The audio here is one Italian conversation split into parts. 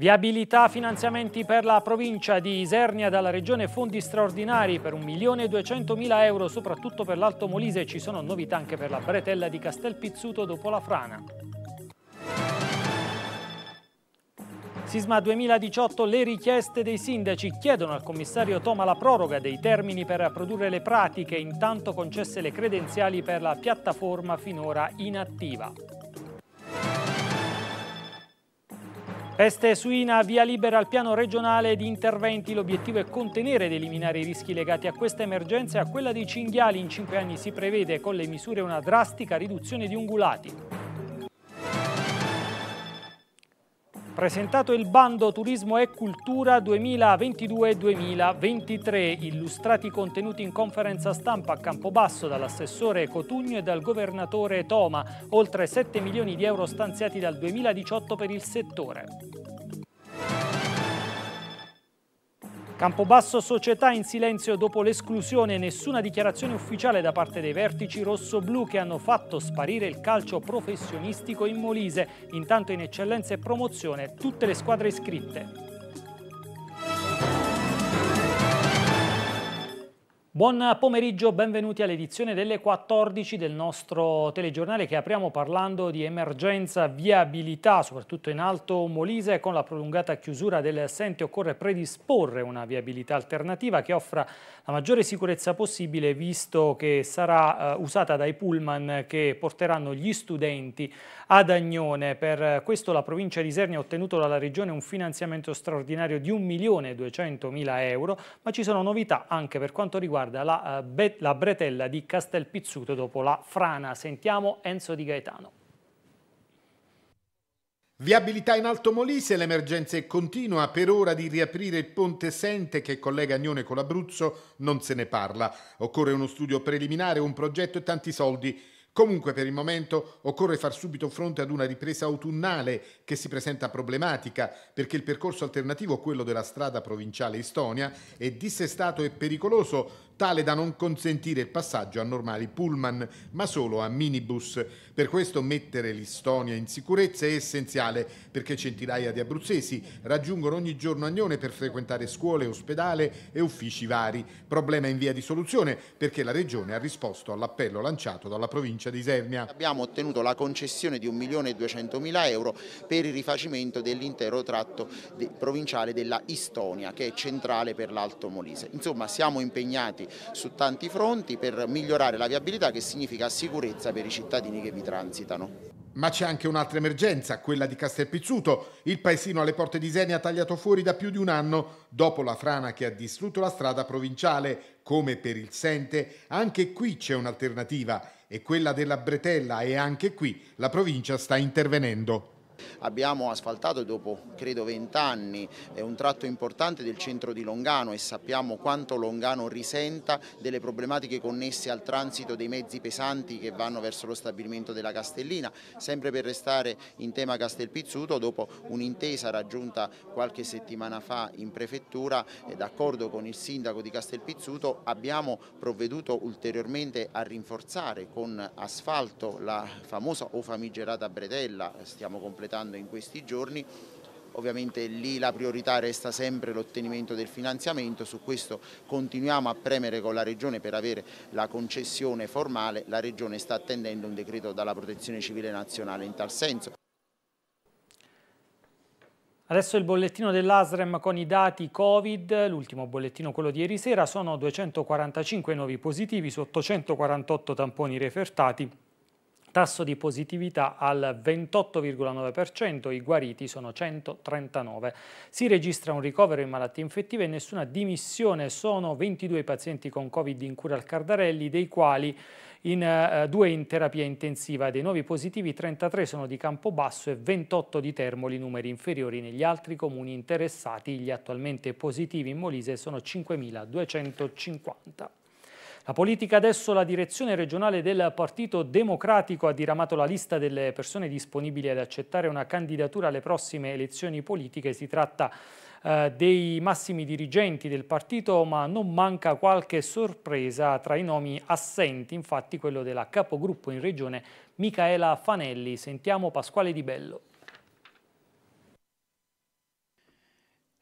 Viabilità, finanziamenti per la provincia di Isernia dalla regione, fondi straordinari per 1.200.000 euro, soprattutto per l'Alto Molise. Ci sono novità anche per la bretella di Castel Pizzuto dopo la frana. Sisma 2018, le richieste dei sindaci chiedono al commissario Toma la proroga dei termini per produrre le pratiche, intanto concesse le credenziali per la piattaforma finora inattiva. Peste suina, via libera al piano regionale di interventi. L'obiettivo è contenere ed eliminare i rischi legati a questa emergenza e a quella dei cinghiali. In cinque anni si prevede con le misure una drastica riduzione di ungulati. Presentato il bando Turismo e Cultura 2022-2023, illustrati i contenuti in conferenza stampa a Campobasso dall'assessore Cotugno e dal governatore Toma, oltre 7 milioni di euro stanziati dal 2018 per il settore. Campobasso Società in silenzio dopo l'esclusione, nessuna dichiarazione ufficiale da parte dei vertici rosso-blu che hanno fatto sparire il calcio professionistico in Molise. Intanto in eccellenza e promozione tutte le squadre iscritte. Buon pomeriggio, benvenuti all'edizione delle 14 del nostro telegiornale che apriamo parlando di emergenza viabilità, soprattutto in Alto Molise con la prolungata chiusura delle Sente occorre predisporre una viabilità alternativa che offra la maggiore sicurezza possibile visto che sarà uh, usata dai pullman che porteranno gli studenti ad Agnone. Per questo la provincia di Serni ha ottenuto dalla regione un finanziamento straordinario di 1.200.000 euro, ma ci sono novità anche per quanto riguarda riguarda la, eh, la bretella di Castelpizzuto dopo la frana. Sentiamo Enzo Di Gaetano. Viabilità in Alto Molise, l'emergenza è continua, per ora di riaprire il ponte Sente che collega Agnone con l'Abruzzo non se ne parla. Occorre uno studio preliminare, un progetto e tanti soldi. Comunque per il momento occorre far subito fronte ad una ripresa autunnale che si presenta problematica perché il percorso alternativo, quello della strada provinciale Istonia, è dissestato e pericoloso tale da non consentire il passaggio a normali pullman, ma solo a minibus. Per questo mettere l'Istonia in sicurezza è essenziale, perché centinaia di abruzzesi raggiungono ogni giorno Agnone per frequentare scuole, ospedale e uffici vari. Problema in via di soluzione, perché la Regione ha risposto all'appello lanciato dalla provincia di Isernia. Abbiamo ottenuto la concessione di 1.200.000 euro per il rifacimento dell'intero tratto provinciale della Istonia, che è centrale per l'Alto Molise. Insomma, siamo impegnati su tanti fronti per migliorare la viabilità che significa sicurezza per i cittadini che vi transitano. Ma c'è anche un'altra emergenza, quella di Castelpizzuto. Il paesino alle porte di Senia tagliato fuori da più di un anno dopo la frana che ha distrutto la strada provinciale. Come per il Sente, anche qui c'è un'alternativa, e quella della Bretella, e anche qui la provincia sta intervenendo. Abbiamo asfaltato dopo credo 20 anni un tratto importante del centro di Longano e sappiamo quanto Longano risenta delle problematiche connesse al transito dei mezzi pesanti che vanno verso lo stabilimento della Castellina. Sempre per restare in tema Castelpizzuto, dopo un'intesa raggiunta qualche settimana fa in prefettura, eh, d'accordo con il sindaco di Castelpizzuto, abbiamo provveduto ulteriormente a rinforzare con asfalto la famosa o famigerata bretella, stiamo completando completando in questi giorni. Ovviamente lì la priorità resta sempre l'ottenimento del finanziamento, su questo continuiamo a premere con la Regione per avere la concessione formale, la Regione sta attendendo un decreto dalla Protezione Civile Nazionale in tal senso. Adesso il bollettino dell'ASREM con i dati Covid, l'ultimo bollettino quello di ieri sera, sono 245 nuovi positivi su 848 tamponi refertati tasso di positività al 28,9%, i guariti sono 139. Si registra un ricovero in malattie infettive e nessuna dimissione, sono 22 i pazienti con Covid in cura al Cardarelli, dei quali in, eh, due in terapia intensiva. Dei nuovi positivi 33 sono di Campobasso e 28 di Termoli, numeri inferiori negli altri comuni interessati. Gli attualmente positivi in Molise sono 5.250. La politica adesso la direzione regionale del Partito Democratico ha diramato la lista delle persone disponibili ad accettare una candidatura alle prossime elezioni politiche. Si tratta eh, dei massimi dirigenti del partito, ma non manca qualche sorpresa tra i nomi assenti, infatti quello della capogruppo in regione Micaela Fanelli. Sentiamo Pasquale Di Bello.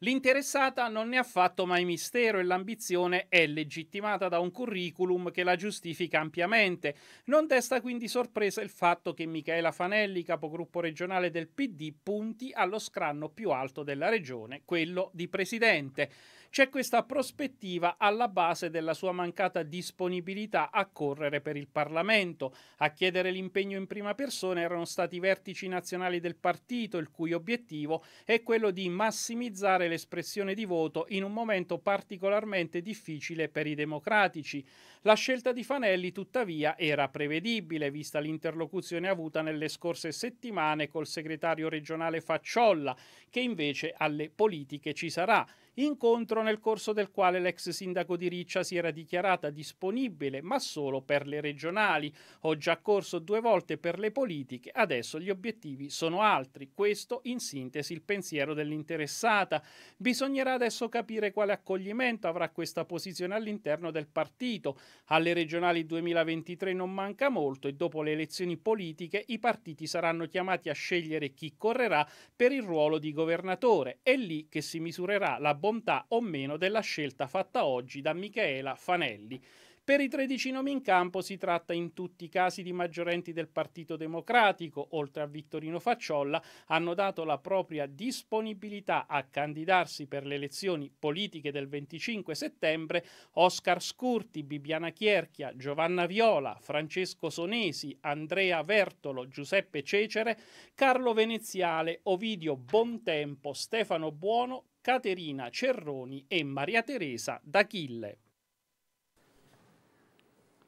L'interessata non ne ha fatto mai mistero e l'ambizione è legittimata da un curriculum che la giustifica ampiamente. Non desta quindi sorpresa il fatto che Michela Fanelli, capogruppo regionale del PD, punti allo scranno più alto della regione, quello di presidente. C'è questa prospettiva alla base della sua mancata disponibilità a correre per il Parlamento. A chiedere l'impegno in prima persona erano stati i vertici nazionali del partito, il cui obiettivo è quello di massimizzare l'espressione di voto in un momento particolarmente difficile per i democratici. La scelta di Fanelli, tuttavia, era prevedibile, vista l'interlocuzione avuta nelle scorse settimane col segretario regionale Facciolla, che invece alle politiche ci sarà incontro nel corso del quale l'ex sindaco di Riccia si era dichiarata disponibile ma solo per le regionali. Ho già corso due volte per le politiche, adesso gli obiettivi sono altri. Questo in sintesi il pensiero dell'interessata. Bisognerà adesso capire quale accoglimento avrà questa posizione all'interno del partito. Alle regionali 2023 non manca molto e dopo le elezioni politiche i partiti saranno chiamati a scegliere chi correrà per il ruolo di governatore. È lì che si misurerà la bonifica bontà o meno della scelta fatta oggi da Michaela Fanelli. Per i 13 nomi in campo si tratta in tutti i casi di maggiorenti del Partito Democratico, oltre a Vittorino Facciolla, hanno dato la propria disponibilità a candidarsi per le elezioni politiche del 25 settembre Oscar Scurti, Bibiana Chierchia, Giovanna Viola, Francesco Sonesi, Andrea Vertolo, Giuseppe Cecere, Carlo Veneziale, Ovidio Bontempo, Stefano Buono, Caterina Cerroni e Maria Teresa D'Achille.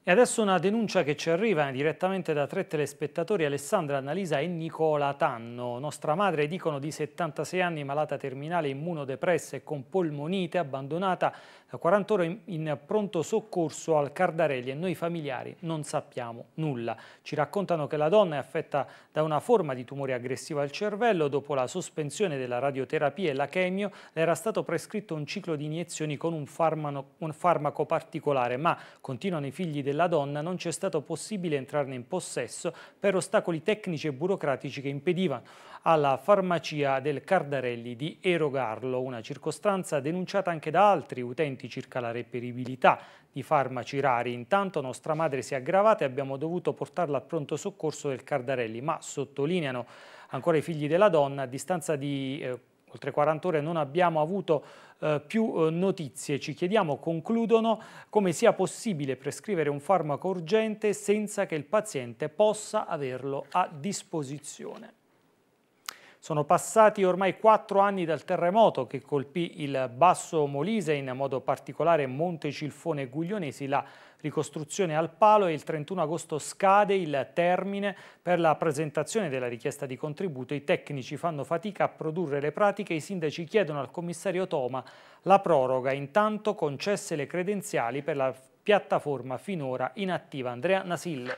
E adesso una denuncia che ci arriva direttamente da tre telespettatori, Alessandra, Annalisa e Nicola Tanno. Nostra madre, dicono di 76 anni, malata terminale, immunodepressa e con polmonite, abbandonata da 40 ore in, pronto soccorso al Cardarelli e noi familiari non sappiamo nulla. Ci raccontano che la donna è affetta da una forma di tumore aggressivo al cervello, dopo la sospensione della radioterapia e la chemio le era stato prescritto un ciclo di iniezioni con un, farmano, un farmaco particolare, ma continuano i figli della donna, non c'è stato possibile entrarne in possesso per ostacoli tecnici e burocratici che impedivano alla farmacia del Cardarelli di erogarlo, una circostanza denunciata anche da altri utenti documenti circa la reperibilità di farmaci rari. Intanto nostra madre si è aggravata e abbiamo dovuto portarla al pronto soccorso del Cardarelli, ma sottolineano ancora i figli della donna, a distanza di eh, oltre 40 ore non abbiamo avuto eh, più eh, notizie. Ci chiediamo, concludono, come sia possibile prescrivere un farmaco urgente senza che il paziente possa averlo a disposizione. Sono passati ormai quattro anni dal terremoto che colpì il Basso Molise, in modo particolare Monte Cilfone e Guglionesi. La ricostruzione al palo e il 31 agosto scade il termine per la presentazione della richiesta di contributo. I tecnici fanno fatica a produrre le pratiche, i sindaci chiedono al commissario Toma la proroga. Intanto concesse le credenziali per la piattaforma finora inattiva. Andrea Nasillo.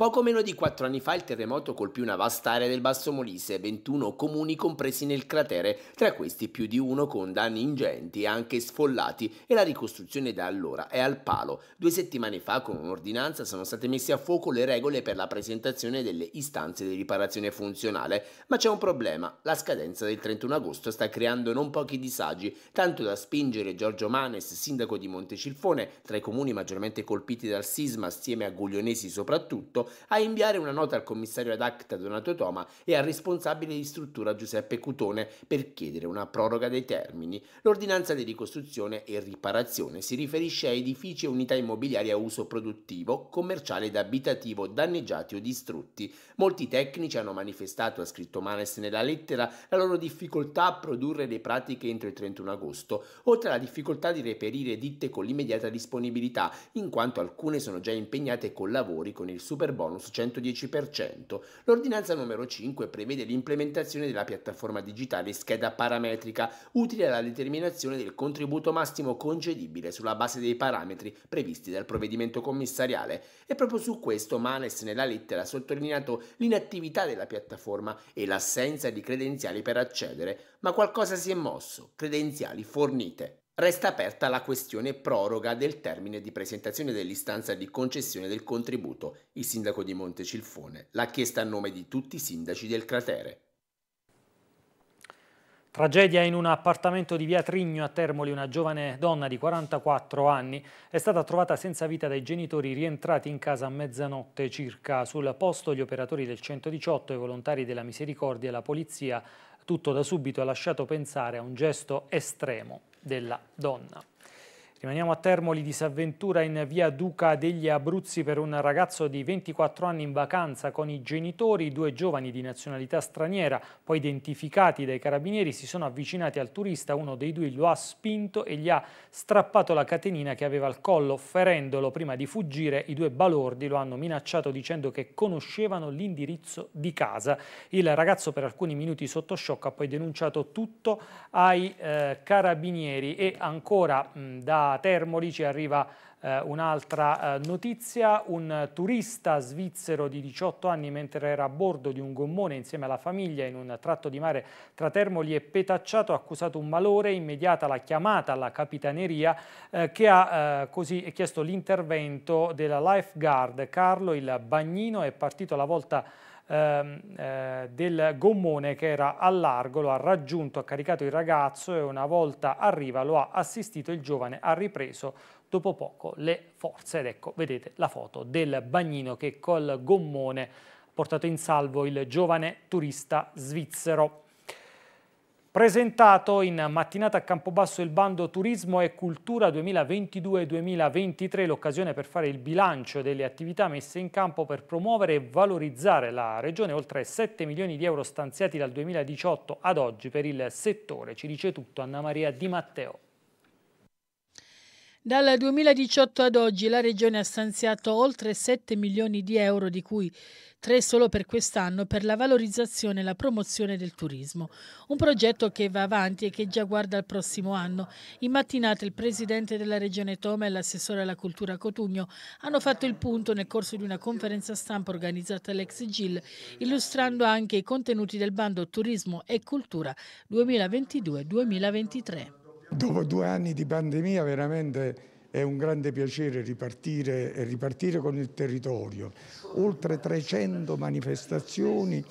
Poco meno di quattro anni fa il terremoto colpì una vasta area del Basso Molise, 21 comuni compresi nel cratere, tra questi più di uno con danni ingenti e anche sfollati e la ricostruzione da allora è al palo. Due settimane fa con un'ordinanza sono state messe a fuoco le regole per la presentazione delle istanze di riparazione funzionale, ma c'è un problema, la scadenza del 31 agosto sta creando non pochi disagi, tanto da spingere Giorgio Manes, sindaco di Montecilfone, tra i comuni maggiormente colpiti dal sisma assieme a Guglionesi soprattutto, a inviare una nota al commissario ad acta Donato Toma e al responsabile di struttura Giuseppe Cutone per chiedere una proroga dei termini. L'ordinanza di ricostruzione e riparazione si riferisce a edifici e unità immobiliari a uso produttivo, commerciale ed abitativo danneggiati o distrutti. Molti tecnici hanno manifestato, ha scritto Manes nella lettera, la loro difficoltà a produrre le pratiche entro il 31 agosto, oltre alla difficoltà di reperire ditte con l'immediata disponibilità, in quanto alcune sono già impegnate con lavori con il Super bonus 110%. L'ordinanza numero 5 prevede l'implementazione della piattaforma digitale scheda parametrica, utile alla determinazione del contributo massimo concedibile sulla base dei parametri previsti dal provvedimento commissariale. E proprio su questo Manes nella lettera ha sottolineato l'inattività della piattaforma e l'assenza di credenziali per accedere, ma qualcosa si è mosso, credenziali fornite. Resta aperta la questione proroga del termine di presentazione dell'istanza di concessione del contributo, il sindaco di Montecilfone l'ha chiesta a nome di tutti i sindaci del cratere. Tragedia in un appartamento di via Trigno a Termoli, una giovane donna di 44 anni è stata trovata senza vita dai genitori rientrati in casa a mezzanotte circa. Sul posto gli operatori del 118 e volontari della Misericordia e la polizia tutto da subito ha lasciato pensare a un gesto estremo della donna. Rimaniamo a Termoli di Savventura in via Duca degli Abruzzi per un ragazzo di 24 anni in vacanza con i genitori. Due giovani di nazionalità straniera, poi identificati dai carabinieri, si sono avvicinati al turista. Uno dei due lo ha spinto e gli ha strappato la catenina che aveva al collo, ferendolo prima di fuggire. I due balordi lo hanno minacciato dicendo che conoscevano l'indirizzo di casa. Il ragazzo per alcuni minuti sotto shock ha poi denunciato tutto ai eh, carabinieri e ancora mh, da Termoli ci arriva eh, un'altra eh, notizia, un turista svizzero di 18 anni mentre era a bordo di un gommone insieme alla famiglia in un tratto di mare tra Termoli e Petacciato ha accusato un malore, immediata la chiamata alla capitaneria eh, che ha eh, così chiesto l'intervento della lifeguard Carlo il Bagnino è partito alla volta Ehm, eh, del gommone che era a largo, lo ha raggiunto, ha caricato il ragazzo e una volta arriva lo ha assistito, il giovane ha ripreso dopo poco le forze ed ecco vedete la foto del bagnino che col gommone ha portato in salvo il giovane turista svizzero. Presentato in mattinata a Campobasso il bando Turismo e Cultura 2022-2023, l'occasione per fare il bilancio delle attività messe in campo per promuovere e valorizzare la regione, oltre 7 milioni di euro stanziati dal 2018 ad oggi per il settore. Ci dice tutto Anna Maria Di Matteo. Dal 2018 ad oggi la Regione ha stanziato oltre 7 milioni di euro, di cui 3 solo per quest'anno, per la valorizzazione e la promozione del turismo. Un progetto che va avanti e che già guarda al prossimo anno. In mattinata il Presidente della Regione Toma e l'assessore alla cultura Cotugno hanno fatto il punto nel corso di una conferenza stampa organizzata all'ex GIL, illustrando anche i contenuti del bando Turismo e Cultura 2022-2023 dopo due anni di pandemia veramente è un grande piacere ripartire ripartire con il territorio. Oltre 300 manifestazioni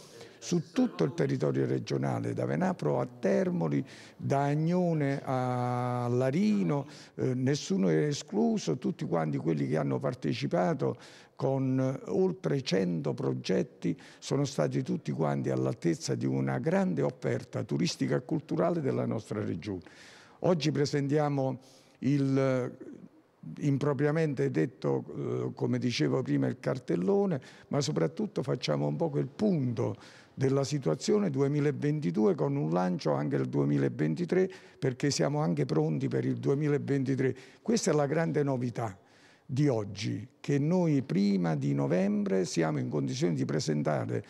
su tutto il territorio regionale, da Venapro a Termoli, da Agnone a Larino, eh, nessuno è escluso, tutti quanti quelli che hanno partecipato con oltre 100 progetti sono stati tutti quanti all'altezza di una grande offerta turistica e culturale della nostra regione. Oggi presentiamo il eh, impropriamente detto, eh, come dicevo prima, il cartellone, ma soprattutto facciamo un po' il punto della situazione 2022 con un lancio anche il 2023 perché siamo anche pronti per il 2023. Questa è la grande novità di oggi, che noi prima di novembre siamo in condizione di presentare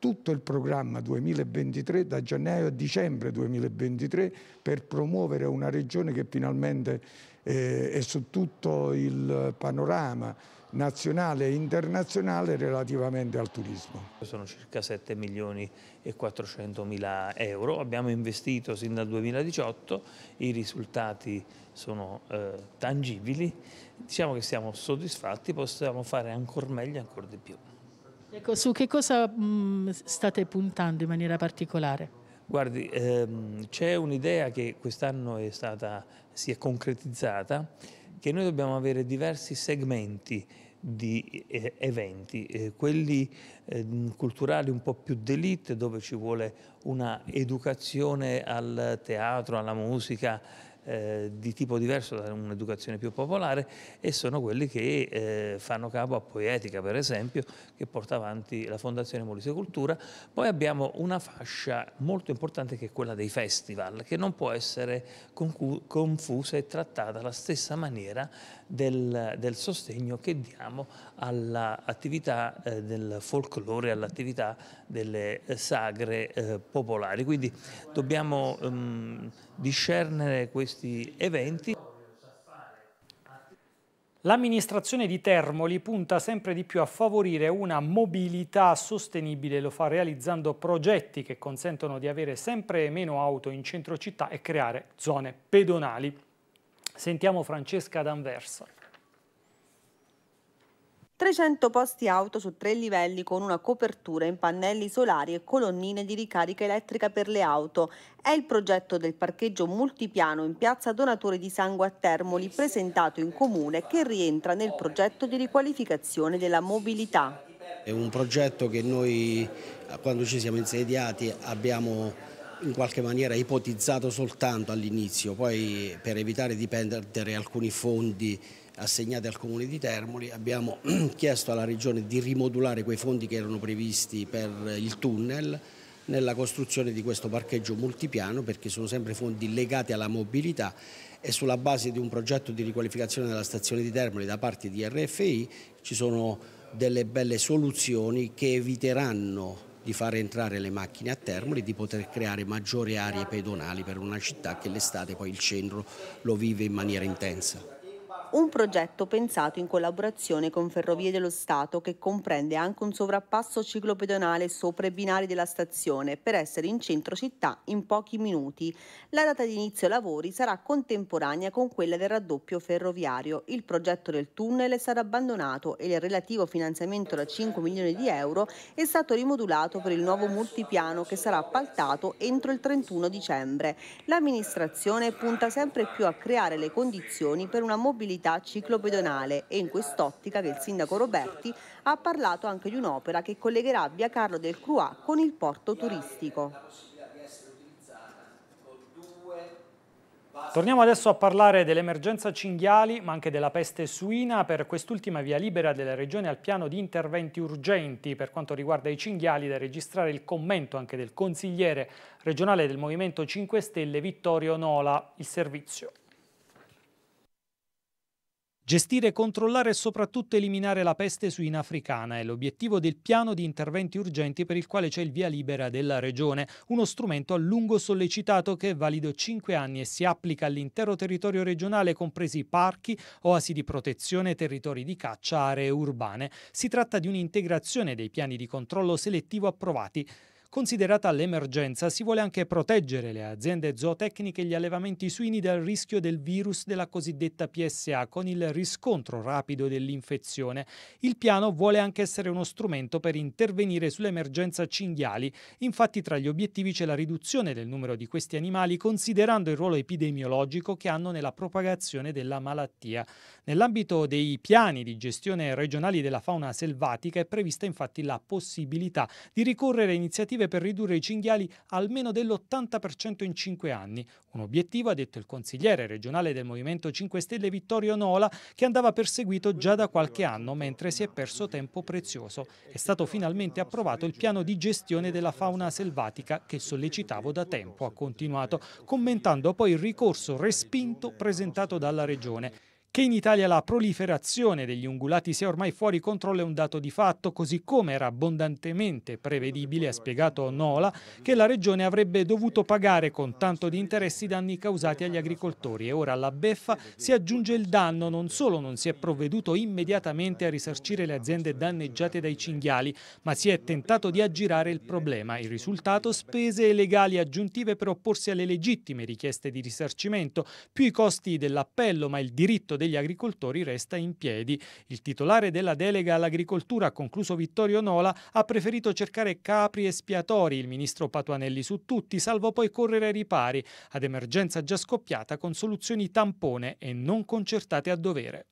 tutto il programma 2023 da gennaio a dicembre 2023 per promuovere una regione che finalmente eh, è su tutto il panorama nazionale e internazionale relativamente al turismo. Sono circa 7 milioni e 400 mila euro, abbiamo investito sin dal 2018, i risultati sono eh, tangibili, diciamo che siamo soddisfatti, possiamo fare ancora meglio, e ancora di più. Ecco, su che cosa mh, mm, state puntando in maniera particolare? Guardi, ehm, c'è un'idea che quest'anno è stata, si è concretizzata, che noi dobbiamo avere diversi segmenti di eh, eventi, eh, quelli eh, culturali un po' più d'elite dove ci vuole una educazione al teatro, alla musica, eh, di tipo diverso da un'educazione più popolare e sono quelli che eh, fanno capo a Poetica per esempio che porta avanti la Fondazione Molise Cultura. Poi abbiamo una fascia molto importante che è quella dei festival che non può essere confusa e trattata alla stessa maniera del, del sostegno che diamo all'attività eh, del folklore, all'attività delle eh, sagre eh, popolari. Quindi dobbiamo ehm, discernere questi eventi. L'amministrazione di Termoli punta sempre di più a favorire una mobilità sostenibile, lo fa realizzando progetti che consentono di avere sempre meno auto in centro città e creare zone pedonali. Sentiamo Francesca d'Anversa. 300 posti auto su tre livelli con una copertura in pannelli solari e colonnine di ricarica elettrica per le auto. È il progetto del parcheggio multipiano in piazza Donatore di Sangue a Termoli presentato in comune che rientra nel progetto di riqualificazione della mobilità. È un progetto che noi quando ci siamo insediati abbiamo in qualche maniera ipotizzato soltanto all'inizio, poi per evitare di perdere alcuni fondi assegnati al Comune di Termoli abbiamo chiesto alla Regione di rimodulare quei fondi che erano previsti per il tunnel nella costruzione di questo parcheggio multipiano perché sono sempre fondi legati alla mobilità e sulla base di un progetto di riqualificazione della stazione di Termoli da parte di RFI ci sono delle belle soluzioni che eviteranno di far entrare le macchine a Termoli, di poter creare maggiori aree pedonali per una città che l'estate poi il centro lo vive in maniera intensa un progetto pensato in collaborazione con Ferrovie dello Stato che comprende anche un sovrappasso ciclopedonale sopra i binari della stazione per essere in centro città in pochi minuti. La data di inizio lavori sarà contemporanea con quella del raddoppio ferroviario. Il progetto del tunnel sarà abbandonato e il relativo finanziamento da 5 milioni di euro è stato rimodulato per il nuovo multipiano che sarà appaltato entro il 31 dicembre. L'amministrazione punta sempre più a creare le condizioni per una mobilità mobilità ciclopedonale e in quest'ottica che il sindaco Roberti ha parlato anche di un'opera che collegherà via Carlo del Cruà con il porto turistico. Torniamo adesso a parlare dell'emergenza cinghiali, ma anche della peste suina. Per quest'ultima via libera della Regione al piano di interventi urgenti per quanto riguarda i cinghiali, da registrare il commento anche del consigliere regionale del Movimento 5 Stelle Vittorio Nola. Il servizio. Gestire, controllare e soprattutto eliminare la peste suina africana è l'obiettivo del piano di interventi urgenti per il quale c'è il via libera della Regione, uno strumento a lungo sollecitato che è valido 5 anni e si applica all'intero territorio regionale, compresi parchi, oasi di protezione, territori di caccia, aree urbane. Si tratta di un'integrazione dei piani di controllo selettivo approvati Considerata l'emergenza, si vuole anche proteggere le aziende zootecniche e gli allevamenti suini dal rischio del virus della cosiddetta PSA con il riscontro rapido dell'infezione. Il piano vuole anche essere uno strumento per intervenire sull'emergenza cinghiali. Infatti tra gli obiettivi c'è la riduzione del numero di questi animali considerando il ruolo epidemiologico che hanno nella propagazione della malattia. Nell'ambito dei piani di gestione regionali della fauna selvatica è prevista infatti la possibilità di ricorrere a iniziative iniziative per ridurre i cinghiali almeno dell'80% in 5 anni. Un obiettivo, ha detto il consigliere regionale del Movimento 5 Stelle Vittorio Nola, che andava perseguito già da qualche anno mentre si è perso tempo prezioso. È stato finalmente approvato il piano di gestione della fauna selvatica che sollecitavo da tempo, ha continuato, commentando poi il ricorso respinto presentato dalla Regione che in Italia la proliferazione degli ungulati sia ormai fuori controllo è un dato di fatto, così come era abbondantemente prevedibile, ha spiegato Nola, che la Regione avrebbe dovuto pagare con tanto di interessi i danni causati agli agricoltori e ora alla beffa si aggiunge il danno, non solo non si è provveduto immediatamente a risarcire le aziende danneggiate dai cinghiali, ma si è tentato di aggirare il problema. Il risultato spese legali aggiuntive per opporsi alle legittime richieste di risarcimento, più i costi dell'appello, ma il diritto degli agricoltori resta in piedi. Il titolare della delega all'agricoltura, concluso Vittorio Nola, ha preferito cercare capri espiatori, il ministro Patuanelli su tutti, salvo poi correre ai ripari, ad emergenza già scoppiata con soluzioni tampone e non concertate a dovere.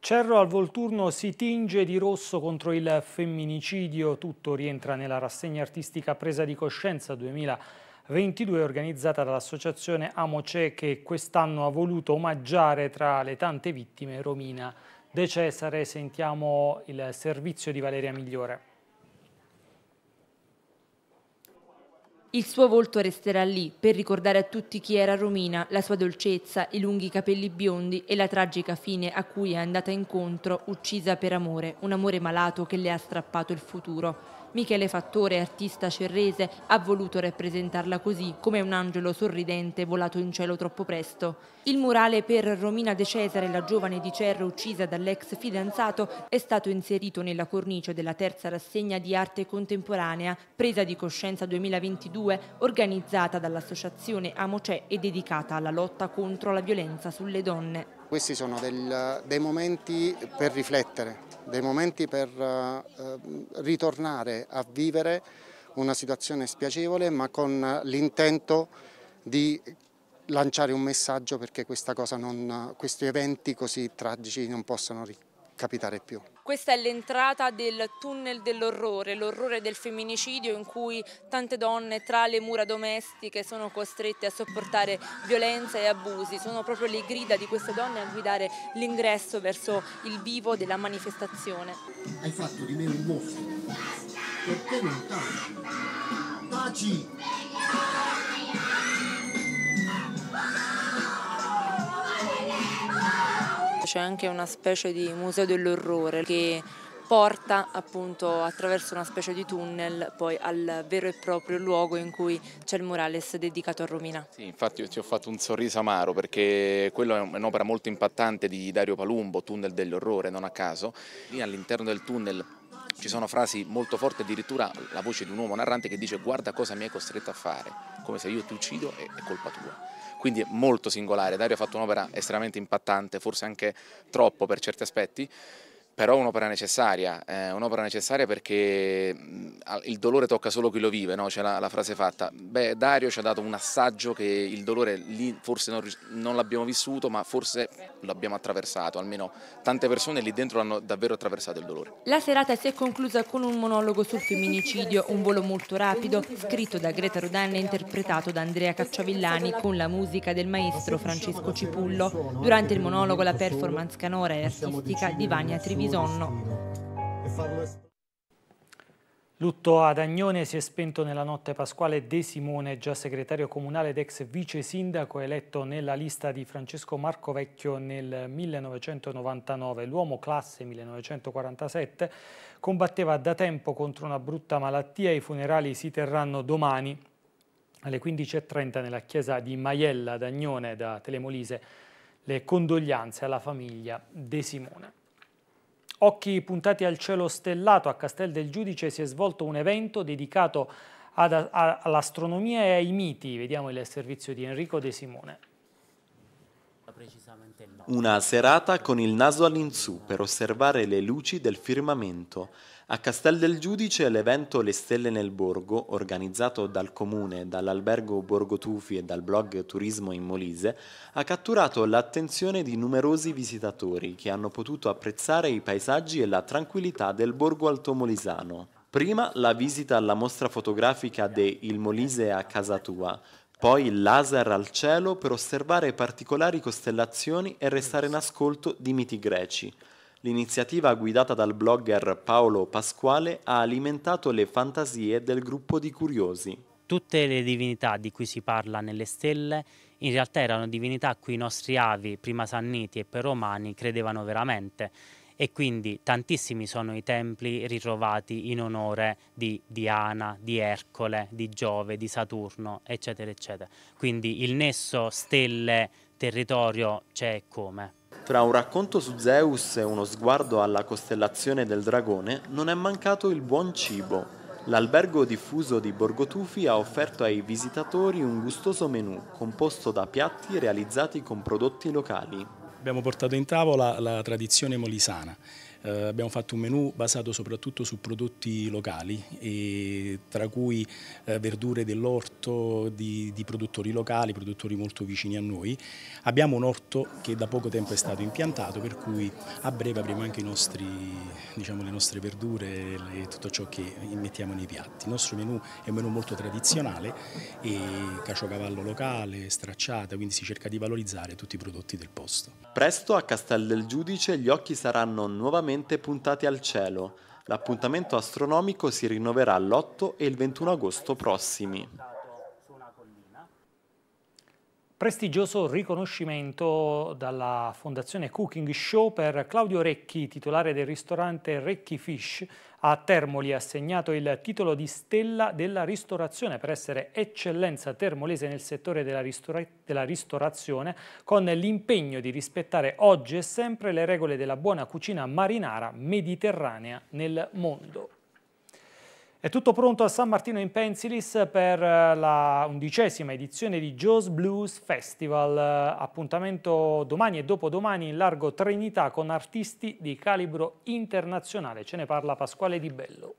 Cerro al Volturno si tinge di rosso contro il femminicidio, tutto rientra nella rassegna artistica Presa di Coscienza 2020 22 organizzata dall'associazione Amoce che quest'anno ha voluto omaggiare tra le tante vittime Romina De Cesare. Sentiamo il servizio di Valeria Migliore. Il suo volto resterà lì per ricordare a tutti chi era Romina, la sua dolcezza, i lunghi capelli biondi e la tragica fine a cui è andata incontro, uccisa per amore, un amore malato che le ha strappato il futuro. Michele Fattore, artista cerrese, ha voluto rappresentarla così, come un angelo sorridente volato in cielo troppo presto. Il murale per Romina De Cesare, la giovane di Cerro uccisa dall'ex fidanzato, è stato inserito nella cornice della terza rassegna di arte contemporanea, presa di coscienza 2022, organizzata dall'associazione Amoce e dedicata alla lotta contro la violenza sulle donne. Questi sono del, dei momenti per riflettere, dei momenti per eh, ritornare a vivere una situazione spiacevole ma con l'intento di lanciare un messaggio perché non, questi eventi così tragici non possano capitare più. Questa è l'entrata del tunnel dell'orrore, l'orrore del femminicidio in cui tante donne tra le mura domestiche sono costrette a sopportare violenza e abusi. Sono proprio le grida di queste donne a guidare l'ingresso verso il vivo della manifestazione. Hai fatto di me un mostro. Perché non taci? Taci! C'è anche una specie di museo dell'orrore che porta appunto attraverso una specie di tunnel poi al vero e proprio luogo in cui c'è il murales dedicato a Romina. Sì, infatti io ti ho fatto un sorriso amaro perché quella è un'opera molto impattante di Dario Palumbo, Tunnel dell'orrore, non a caso. Lì all'interno del tunnel ci sono frasi molto forti, addirittura la voce di un uomo narrante che dice guarda cosa mi hai costretto a fare, come se io ti uccido è colpa tua quindi è molto singolare. Dario ha fatto un'opera estremamente impattante, forse anche troppo per certi aspetti però è un'opera necessaria, è un'opera necessaria perché il dolore tocca solo chi lo vive, no? c'è la, la, frase fatta. Beh, Dario ci ha dato un assaggio che il dolore lì forse non, non l'abbiamo vissuto, ma forse l'abbiamo attraversato, almeno tante persone lì dentro hanno davvero attraversato il dolore. La serata si è conclusa con un monologo sul femminicidio, un volo molto rapido, scritto da Greta Rodan e interpretato da Andrea Cacciavillani con la musica del maestro Francesco Cipullo. Durante il monologo la performance canora e artistica di Vania Triviani sonno. Lutto ad Agnone si è spento nella notte pasquale De Simone, già segretario comunale ed ex vice sindaco eletto nella lista di Francesco Marco Vecchio nel 1999. L'uomo classe 1947 combatteva da tempo contro una brutta malattia e i funerali si terranno domani alle 15.30 nella chiesa di Maiella ad Agnone da Telemolise. Le condoglianze alla famiglia De Simone. Occhi puntati al cielo stellato a Castel del Giudice si è svolto un evento dedicato all'astronomia e ai miti. Vediamo il servizio di Enrico De Simone. Una serata con il naso all'insù per osservare le luci del firmamento a Castel del Giudice l'evento Le Stelle nel Borgo, organizzato dal comune, dall'albergo Borgo Tufi e dal blog Turismo in Molise, ha catturato l'attenzione di numerosi visitatori che hanno potuto apprezzare i paesaggi e la tranquillità del borgo altomolisano. Prima la visita alla mostra fotografica de Il Molise a casa tua, poi il laser al cielo per osservare particolari costellazioni e restare in ascolto di miti greci. L'iniziativa guidata dal blogger Paolo Pasquale ha alimentato le fantasie del gruppo di curiosi. Tutte le divinità di cui si parla nelle stelle in realtà erano divinità a cui i nostri avi, prima sanniti e poi romani, credevano veramente e quindi tantissimi sono i templi ritrovati in onore di Diana, di Ercole, di Giove, di Saturno, eccetera, eccetera. Quindi il nesso stelle-territorio c'è e come. Tra un racconto su Zeus e uno sguardo alla costellazione del dragone non è mancato il buon cibo. L'albergo diffuso di Borgotufi ha offerto ai visitatori un gustoso menù composto da piatti realizzati con prodotti locali. Abbiamo portato in tavola la tradizione molisana, eh, abbiamo fatto un menù basato soprattutto su prodotti locali, e, tra cui eh, verdure dell'orto di, di, produttori locali, produttori molto vicini a noi. Abbiamo un orto che da poco tempo è stato impiantato, per cui a breve avremo anche nostri, diciamo, le nostre verdure e tutto ciò che mettiamo nei piatti. Il nostro menù è un menù molto tradizionale, e caciocavallo locale, stracciata, quindi si cerca di valorizzare tutti i prodotti del posto. Presto a Castel del Giudice gli occhi saranno nuovamente completamente puntate al cielo. L'appuntamento astronomico si rinnoverà l'8 e il 21 agosto prossimi. Prestigioso riconoscimento dalla Fondazione Cooking Show per Claudio Recchi, titolare del ristorante Recchi Fish a Termoli, assegnato il titolo di stella della ristorazione per essere eccellenza termolese nel settore della, ristora della ristorazione con l'impegno di rispettare oggi e sempre le regole della buona cucina marinara mediterranea nel mondo. È tutto pronto a San Martino in Pensilis per eh, la undicesima edizione di Joe's Blues Festival, eh, appuntamento domani e dopodomani in largo Trinità con artisti di calibro internazionale. Ce ne parla Pasquale Di Bello.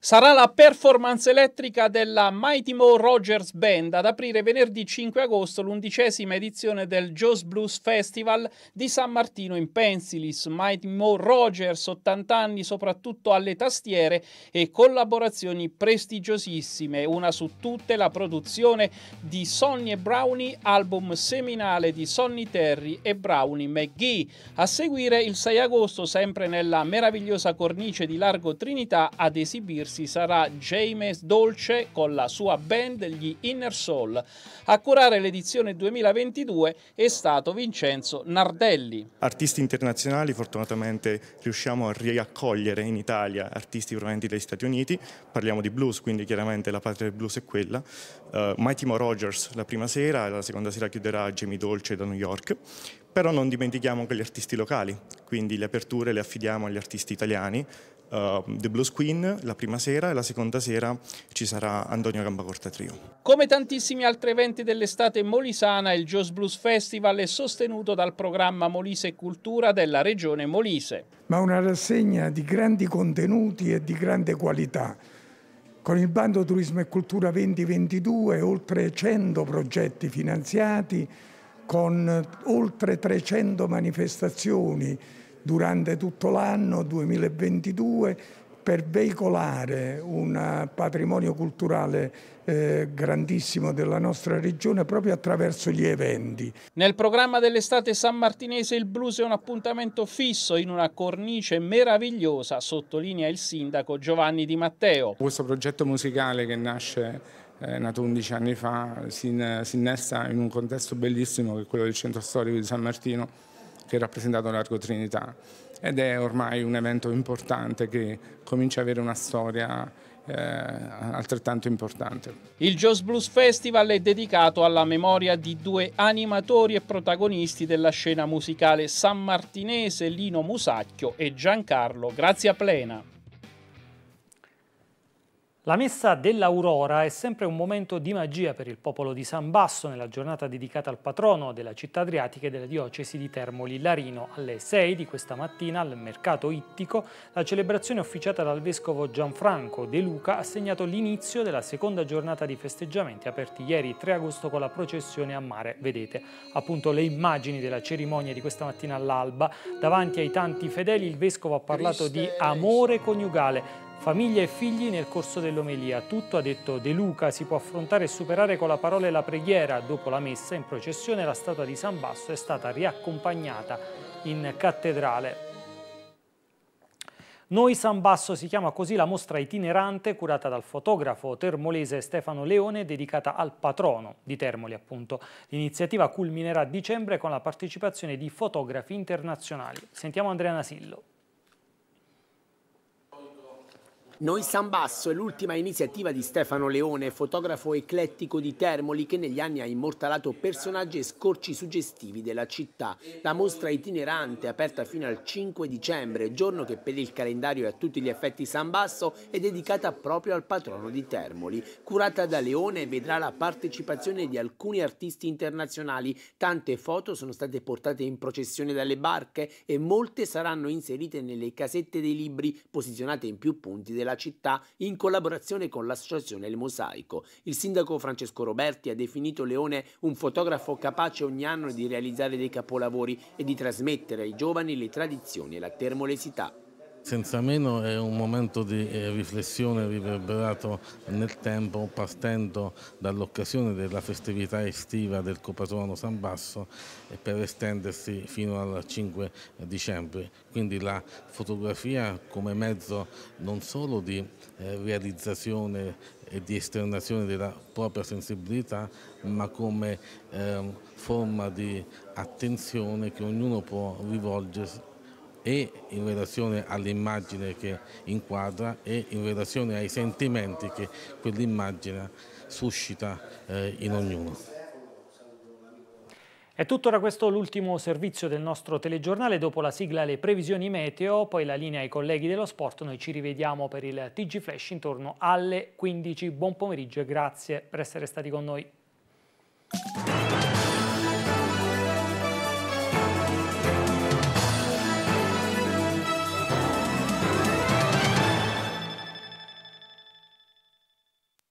Sarà la performance elettrica della Mighty Mo Rogers Band ad aprire venerdì 5 agosto l'undicesima edizione del Joe's Blues Festival di San Martino in Pensilis. Mighty Mo Rogers, 80 anni soprattutto alle tastiere e collaborazioni prestigiosissime, una su tutte la produzione di Sonny e Brownie, album seminale di Sonny Terry e Brownie McGee. A seguire il 6 agosto, sempre nella meravigliosa cornice di Largo Trinità, ad esibirsi diversi sarà James Dolce con la sua band gli Inner Soul. A curare l'edizione 2022 è stato Vincenzo Nardelli. Artisti internazionali fortunatamente riusciamo a riaccogliere in Italia artisti provenienti dagli Stati Uniti, parliamo di blues quindi chiaramente la patria del blues è quella, uh, Mighty Mo Rogers la prima sera la seconda sera chiuderà Jamie Dolce da New York, però non dimentichiamo anche gli artisti locali, quindi le aperture le affidiamo agli artisti italiani, uh, The Blues Queen la prima sera e la seconda sera ci sarà Antonio Gambacorta Trio. Come tantissimi altri eventi dell'estate molisana, il Jazz Blues Festival è sostenuto dal programma Molise Cultura della regione Molise. Ma una rassegna di grandi contenuti e di grande qualità. Con il bando Turismo e Cultura 2022 oltre 100 progetti finanziati, con oltre 300 manifestazioni, durante tutto l'anno 2022 per veicolare un patrimonio culturale eh, grandissimo della nostra regione proprio attraverso gli eventi. Nel programma dell'estate sammartinese il blues è un appuntamento fisso in una cornice meravigliosa, sottolinea il sindaco Giovanni Di Matteo. Questo progetto musicale che nasce eh, nato 11 anni fa, si innesta in un contesto bellissimo che è quello del centro storico di San Martino, che è rappresentato l'Arco Trinità ed è ormai un evento importante che comincia ad avere una storia eh, altrettanto importante. Il Just Blues Festival è dedicato alla memoria di due animatori e protagonisti della scena musicale sammartinese Lino Musacchio e Giancarlo Grazia Plena. La messa dell'Aurora è sempre un momento di magia per il popolo di San Basso nella giornata dedicata al patrono della città adriatica e della diocesi di Termoli Larino. Alle 6 di questa mattina al mercato ittico la celebrazione officiata dal vescovo Gianfranco De Luca ha segnato l'inizio della seconda giornata di festeggiamenti aperti ieri 3 agosto con la processione a mare. Vedete appunto le immagini della cerimonia di questa mattina all'alba. Davanti ai tanti fedeli il vescovo ha parlato di amore coniugale Famiglia e figli nel corso dell'omelia. Tutto, ha detto De Luca, si può affrontare e superare con la parola e la preghiera. Dopo la messa, in processione, la statua di San Basso è stata riaccompagnata in cattedrale. Noi San Basso si chiama così la mostra itinerante curata dal fotografo termolese Stefano Leone dedicata al patrono di Termoli appunto. L'iniziativa culminerà a dicembre con la partecipazione di fotografi internazionali. Sentiamo Andrea Nasillo. Noi San Basso è l'ultima iniziativa di Stefano Leone, fotografo eclettico di Termoli che negli anni ha immortalato personaggi e scorci suggestivi della città. La mostra itinerante, aperta fino al 5 dicembre, giorno che per il calendario è a tutti gli effetti San Basso, è dedicata proprio al patrono di Termoli. Curata da Leone vedrà la partecipazione di alcuni artisti internazionali. Tante foto sono state portate in processione dalle barche e molte saranno inserite nelle casette dei libri posizionate in più punti della città della città in collaborazione con l'associazione Il Mosaico. Il sindaco Francesco Roberti ha definito Leone un fotografo capace ogni anno di realizzare dei capolavori e di trasmettere ai giovani le tradizioni e la termolesità. Senza meno è un momento di eh, riflessione riverberato nel tempo partendo dall'occasione della festività estiva del Copatruano San Basso e per estendersi fino al 5 dicembre. Quindi la fotografia come mezzo non solo di eh, realizzazione e di esternazione della propria sensibilità ma come ehm, forma di attenzione che ognuno può rivolgersi e in relazione all'immagine che inquadra e in relazione ai sentimenti che quell'immagine suscita eh, in ognuno. È tutto da questo l'ultimo servizio del nostro telegiornale, dopo la sigla Le previsioni meteo, poi la linea ai colleghi dello sport, noi ci rivediamo per il TG Flash intorno alle 15. Buon pomeriggio e grazie per essere stati con noi.